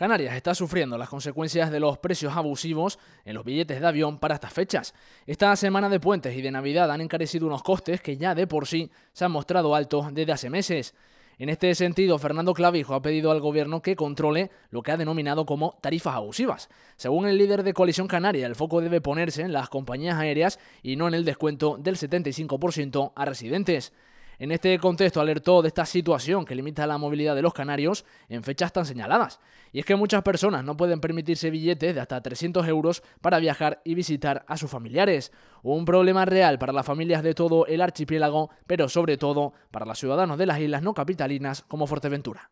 Canarias está sufriendo las consecuencias de los precios abusivos en los billetes de avión para estas fechas. Esta semana de puentes y de Navidad han encarecido unos costes que ya de por sí se han mostrado altos desde hace meses. En este sentido, Fernando Clavijo ha pedido al gobierno que controle lo que ha denominado como tarifas abusivas. Según el líder de Coalición Canaria, el foco debe ponerse en las compañías aéreas y no en el descuento del 75% a residentes. En este contexto alertó de esta situación que limita la movilidad de los canarios en fechas tan señaladas. Y es que muchas personas no pueden permitirse billetes de hasta 300 euros para viajar y visitar a sus familiares. Un problema real para las familias de todo el archipiélago, pero sobre todo para los ciudadanos de las islas no capitalinas como Fuerteventura.